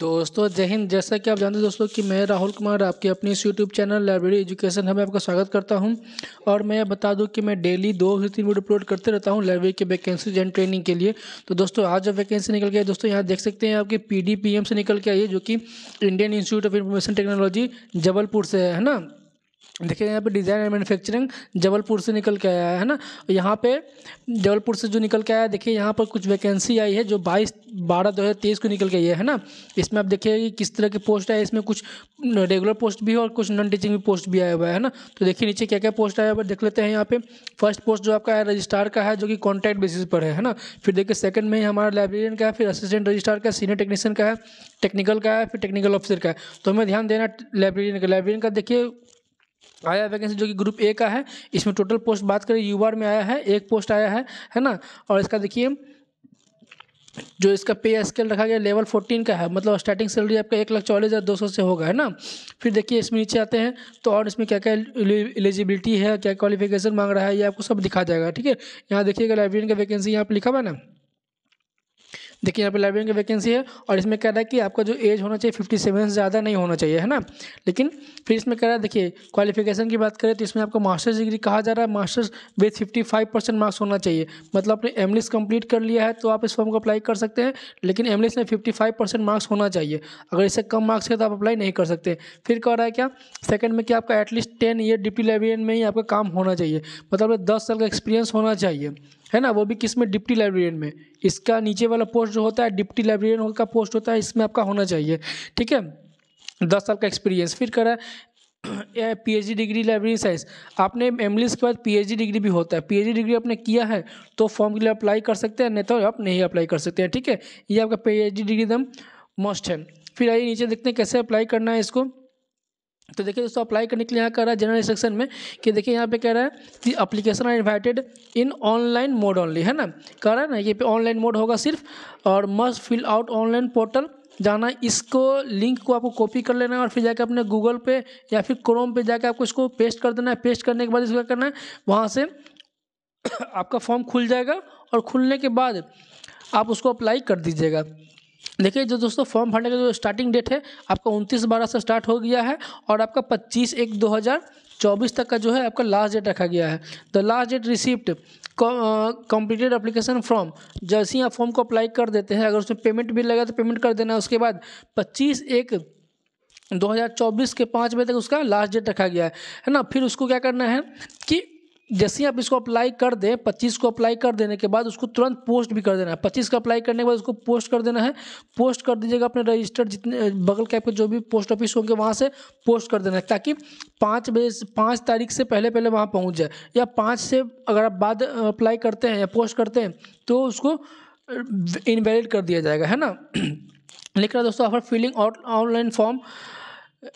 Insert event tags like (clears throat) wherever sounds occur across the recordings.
दोस्तों जय हिंद जैसा कि आप जानते हैं दोस्तों कि मैं राहुल कुमार आपके अपने इस यूट्यूब चैनल लाइब्रेरी एजुकेशन है मैं आपका स्वागत करता हूं और मैं बता दूं कि मैं डेली दो से तीन वीडियो अपलोड करते रहता हूं लाइब्रेरी के वैकेंसीज एंड ट्रेनिंग के लिए तो दोस्तों आज जब वैकेंसी निकल गया दोस्तों यहाँ देख सकते हैं आपकी पी से निकल के आई है जो कि Indian Institute of Information Technology Jabalpur से है ना देखिए यहाँ पे डिज़ाइन एंड मैन्युफैक्चरिंग जबलपुर से निकल के आया है ना यहाँ पे जबलपुर से जो निकल के आया है देखिए यहाँ पर कुछ वैकेंसी आई है जो 22 बारह दो हज़ार तेईस को निकल के आई है ना इसमें आप देखिए किस तरह की पोस्ट है इसमें कुछ रेगुलर पोस्ट भी है और कुछ नॉन टीचिंग भी पोस्ट भी आया हुआ है ना तो देखिए नीचे क्या क्या पोस्ट आया हुआ देख लेते हैं यहाँ पे फर्स्ट पोस्ट जो आपका है रजिस्ट्रार का है जो कि कॉन्ट्रैक्ट बेसिस पर है ना फिर देखिए सेकंड में हमारा लाइब्रेरियन का है फिर असिस्टेंट रजिस्ट्रार का सीनियर टेक्नीशियन का है टेक्निकल का है फिर टेक्निकल ऑफिसर का है तो हमें ध्यान देना लाइब्रेरियन का लाइब्रेरियन का देखिए आया वैकेंसी जो कि ग्रुप ए का है इसमें टोटल पोस्ट बात करें यू में आया है एक पोस्ट आया है है ना और इसका देखिए जो इसका पे स्केल रखा गया लेवल फोर्टीन का है मतलब स्टार्टिंग सैलरी आपका एक लाख चौलीस हज़ार दो सौ से होगा है ना फिर देखिए इसमें नीचे आते हैं तो और इसमें क्या क्या एलिजिबिलिटी है क्या क्वालिफिकेशन मांग रहा है ये आपको सब दिखा जाएगा ठीक है यहाँ देखिएगा लाइब्रेरियन का वैकेंसी यहाँ पर लिखा हुआ ना देखिए यहाँ पे लाइब्रेरियन की वैकेंसी है और इसमें कह रहा है कि आपका जो एज होना चाहिए फिफ्टी सेवन से ज़्यादा नहीं होना चाहिए है ना लेकिन फिर इसमें कह रहा है देखिए क्वालिफिकेशन की बात करें तो इसमें आपको मास्टर्स डिग्री कहा जा रहा है masters with fifty five percent marks होना चाहिए मतलब आपने एम कंप्लीट कर लिया है तो आप इस फॉर्म को अप्लाई कर सकते हैं लेकिन एम में फिफ्टी फाइव परसेंट मार्क्स होना चाहिए अगर इससे कम मार्क्स है तो आप अप्लाई नहीं कर सकते फिर कह रहा है क्या सेकंड में कि आपका at least ten year deputy librarian में ही आपका काम होना चाहिए मतलब दस साल का एक्सपीरियंस होना चाहिए है ना वो भी किस में डिप्टी लाइब्रेरियन में इसका नीचे वाला पोस्ट जो होता है डिप्टी लाइब्रेरियन का पोस्ट होता है इसमें आपका होना चाहिए ठीक है दस साल का एक्सपीरियंस फिर करा डी डिग्री लाइब्रेरी साइंस आपने एम के बाद डी डिग्री भी होता है डी डिग्री आपने किया है तो फॉर्म के लिए अप्लाई कर सकते हैं नहीं तो आप नहीं अप्लाई कर सकते हैं ठीक है ये आपका डी डिग्री एकदम मस्ट है फिर आइए नीचे देखते हैं कैसे अप्लाई करना है इसको तो देखिए दोस्तों अप्लाई करने के लिए यहाँ कह रहा है जनरल सेक्शन में कि देखिए यहाँ पे कह रहा है कि application are invited in online mode only है ना कह रहा है ना ये पे ऑनलाइन मोड होगा सिर्फ और must fill out online portal जाना इसको लिंक को आपको कॉपी कर लेना है और फिर जाकर अपने गूगल पे या फिर क्रोम पे जाकर आपको इसको पेस्ट कर देना है पेस्ट करने के बाद इसको करना है वहाँ से (coughs) आपका फॉर्म खुल जाएगा और खुलने के बाद आप उसको अप्लाई कर दीजिएगा देखिए जो दोस्तों फॉर्म भरने का जो स्टार्टिंग डेट है आपका उनतीस बारह से स्टार्ट हो गया है और आपका पच्चीस एक दो हज़ार चौबीस तक का जो है आपका लास्ट डेट रखा गया है the last date receipt completed application form जैसे ही आप फॉर्म को अप्लाई कर देते हैं अगर उसमें पेमेंट भी लगा तो पेमेंट कर देना है उसके बाद पच्चीस एक 2024 के पाँच बजे तक उसका लास्ट डेट रखा गया है है ना फिर उसको क्या करना है कि जैसे ही आप इसको अप्लाई कर दें पच्चीस को अप्लाई कर देने के बाद उसको तुरंत पोस्ट भी कर देना है पच्चीस का अप्लाई करने के बाद उसको पोस्ट कर देना है पोस्ट कर दीजिएगा अपने रजिस्टर्ड जितने बगल कैप के जो भी पोस्ट ऑफिस होंगे वहाँ से पोस्ट कर देना है ताकि पाँच बजे पाँच तारीख से पहले पहले वहाँ पहुँच जाए या पाँच से अगर आप बाद अप्लाई करते हैं या पोस्ट करते हैं तो उसको इनवैलिड कर दिया जाएगा है ना (clears throat) लिख रहा दोस्तों आप filling online form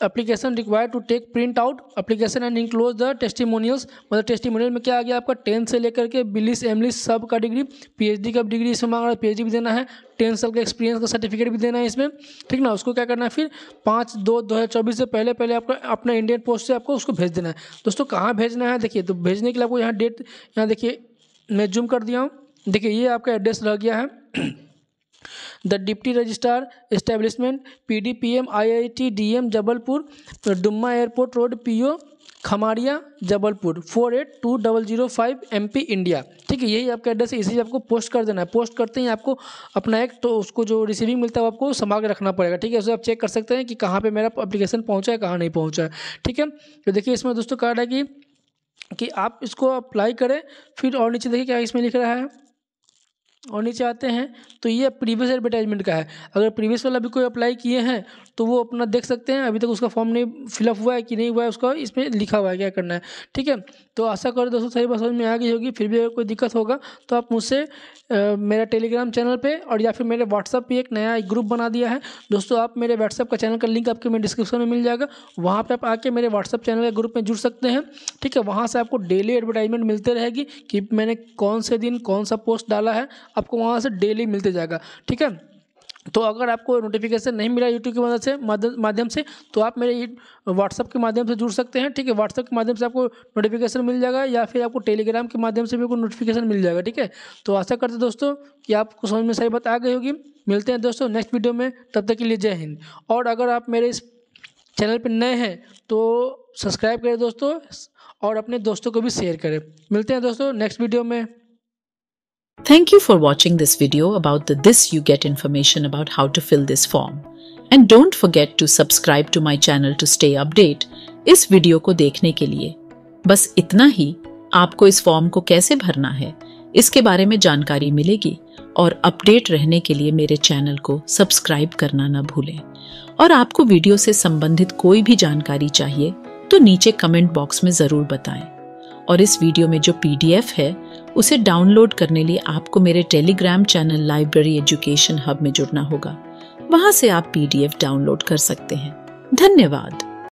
application require to take print out application and enclose the testimonials मतलब टेस्टीमोनियल में क्या आ गया आपका टेंथ से लेकर के बिलिस एमलिस सब का डिग्री पीएचडी का डिग्री इसमें मांग रहा है डी भी देना है टेंथ साल का एक्सपीरियंस का सर्टिफिकेट भी देना है इसमें ठीक ना उसको क्या करना है फिर पाँच दो दो हज़ार चौबीस से पहले पहले आपका अपना इंडियन पोस्ट से आपको उसको भेज देना है दोस्तों कहाँ भेजना है देखिए तो भेजने के लिए आपको यहाँ डेट यहाँ देखिए मैं जूम कर दिया हूँ देखिए ये आपका एड्रेस रह गया है the deputy registrar establishment P D P M I I T D M Jabalpur Dumna airport road P O Khamaria Jabalpur four eight two double zero five M P India ठीक है यही आपका एड्रेस है इसी आपको पोस्ट कर देना है पोस्ट करते ही आपको अपना एक तो उसको जो रिसीविंग मिलता है वो आपको संभाल के रखना पड़ेगा ठीक है उसे आप चेक कर सकते हैं कि कहाँ पे मेरा अप्लीकेशन पहुँचा है कहाँ नहीं पहुँचा है ठीक है तो देखिए इसमें दोस्तों कार्ड है कि कि आप इसको अप्लाई करें फिर और नीचे देखिए क्या इसमें लिख रहा है और नीचे आते हैं तो ये प्रीवियस एडवर्टाइजमेंट का है अगर प्रीवियस वाला भी कोई अप्लाई किए हैं तो वो अपना देख सकते हैं अभी तक उसका फॉर्म नहीं फिलअप हुआ है कि नहीं हुआ है उसका इसमें लिखा हुआ है क्या करना है ठीक है तो आशा करो दोस्तों सारी बात समझ में आ गई होगी फिर भी अगर कोई दिक्कत होगा तो आप मुझसे मेरा टेलीग्राम चैनल पर और या फिर मेरे व्हाट्सअप पर एक नया ग्रुप बना दिया है दोस्तों आप मेरे व्हाट्सअप का चैनल का लिंक आपके मेरे डिस्क्रिप्शन में मिल जाएगा वहाँ पर आप आके मेरे व्हाट्सअप चैनल के ग्रुप में जुड़ सकते हैं ठीक है वहाँ से आपको डेली एडवर्टाइजमेंट मिलते रहेगी कि मैंने कौन से दिन कौन सा पोस्ट डाला है आपको वहाँ से डेली मिलते जाएगा ठीक है तो अगर आपको नोटिफिकेशन नहीं मिला यूट्यूब की मदद से माध्यम से तो आप मेरे व्हाट्सअप के माध्यम से जुड़ सकते हैं ठीक है व्हाट्सअप के माध्यम से आपको नोटिफिकेशन मिल जाएगा या फिर आपको टेलीग्राम के माध्यम से भी आपको नोटिफिकेशन मिल जाएगा ठीक है तो आशा करते हैं दोस्तों कि आपको समझ में सही बात आ गई होगी मिलते हैं दोस्तों नेक्स्ट वीडियो में तब तक के लिए जय हिंद और अगर आप मेरे इस चैनल पर नए हैं तो सब्सक्राइब करें दोस्तों और अपने दोस्तों को भी शेयर करें मिलते हैं दोस्तों नेक्स्ट वीडियो में Thank you for watching this video about the This You Get information about how to fill this form. And don't forget to subscribe to my channel to stay update इस वीडियो को देखने के लिए बस इतना ही आपको इस फॉर्म को कैसे भरना है इसके बारे में जानकारी मिलेगी और अपडेट रहने के लिए मेरे चैनल को सब्सक्राइब करना ना भूलें और आपको वीडियो से संबंधित कोई भी जानकारी चाहिए तो नीचे कमेंट बॉक्स में ज़रूर बताएं और इस वीडियो में जो पीडीएफ है उसे डाउनलोड करने लिए आपको मेरे Telegram channel library education hub में जुड़ना होगा वहां से आप पीडीएफ डाउनलोड कर सकते हैं धन्यवाद